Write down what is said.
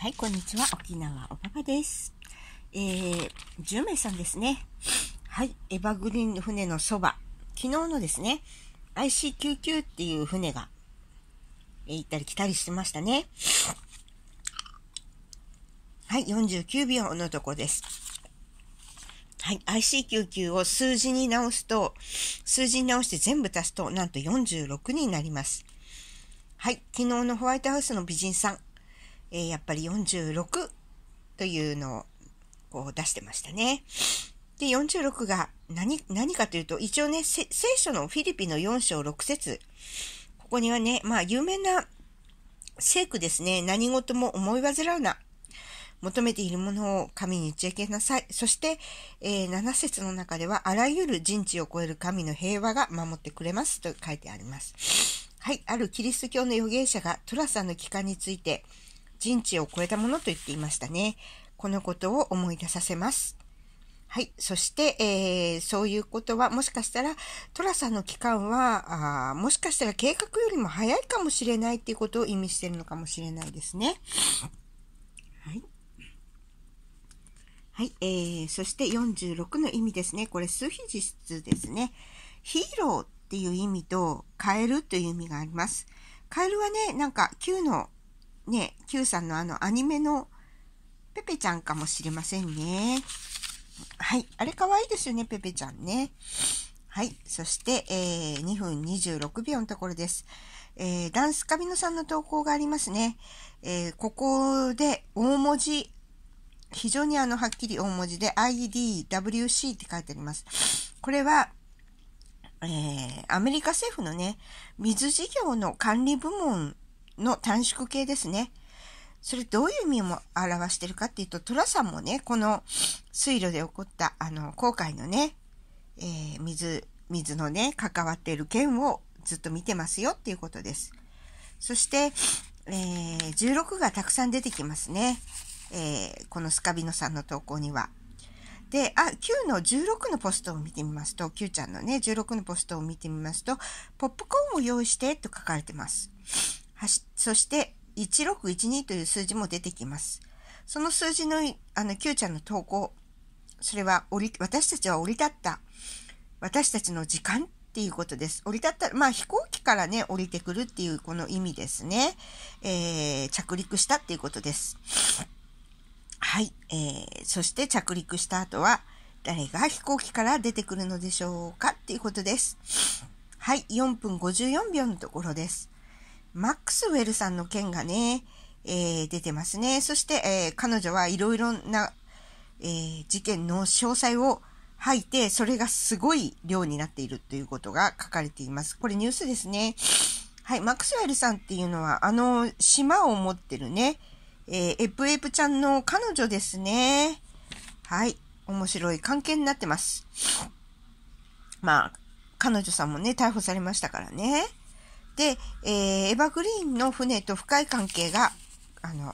はい、こんにちは。沖縄おばばです。えー、10名さんですね。はい、エバグリーン船のそば。昨日のですね、IC99 っていう船が、えー、行ったり来たりしてましたね。はい、49秒のとこです。はい、IC99 を数字に直すと、数字に直して全部足すと、なんと46になります。はい、昨日のホワイトハウスの美人さん、えー、やっぱり46というのをこう出してましたね。で、46が何、何かというと、一応ね、聖書のフィリピンの4章6節ここにはね、まあ、有名な聖句ですね。何事も思い煩うな。求めているものを神に打ち明けなさい。そして、えー、7節の中では、あらゆる人知を超える神の平和が守ってくれますと書いてあります。はい、あるキリスト教の預言者がトラさんの帰還について、人知を超えたものと言っていましたね。このことを思い出させます。はい。そして、えー、そういうことは、もしかしたら、トラさんの期間は、あもしかしたら計画よりも早いかもしれないっていうことを意味してるのかもしれないですね。はい。はい。えー、そして46の意味ですね。これ、数比実ですね。ヒーローっていう意味と、カエルという意味があります。カエルはね、なんか、9のね、Q さんのあのアニメのペペちゃんかもしれませんね。はい。あれ可愛いですよね、ペペちゃんね。はい。そして、えー、2分26秒のところです。えー、ダンスカビノさんの投稿がありますね。えー、ここで大文字、非常にあの、はっきり大文字で IDWC って書いてあります。これは、えー、アメリカ政府のね、水事業の管理部門の短縮形ですね。それどういう意味を表してるかっていうと、寅さんもね、この水路で起こったあの航海のね、えー、水、水のね、関わっている件をずっと見てますよっていうことです。そして、えー、16がたくさん出てきますね。えー、このスカビノさんの投稿には。で、あ、9の16のポストを見てみますと、9ちゃんのね、16のポストを見てみますと、ポップコーンを用意してと書かれてます。そして1612という数字も出てきます。その数字のあの Q ちゃんの投稿、それは降り私たちは降り立った、私たちの時間っていうことです。降り立った、まあ飛行機からね、降りてくるっていうこの意味ですね。えー、着陸したっていうことです。はい、えー、そして着陸した後は、誰が飛行機から出てくるのでしょうかっていうことです。はい、4分54秒のところです。マックスウェルさんの件がね、えー、出てますね。そして、えー、彼女はいろいろな、えー、事件の詳細を吐いて、それがすごい量になっているということが書かれています。これニュースですね。はい、マックスウェルさんっていうのは、あの、島を持ってるね、えー、エプエプちゃんの彼女ですね。はい、面白い関係になってます。まあ、彼女さんもね、逮捕されましたからね。で、えー、エグリーンの船と深い関係が、あの、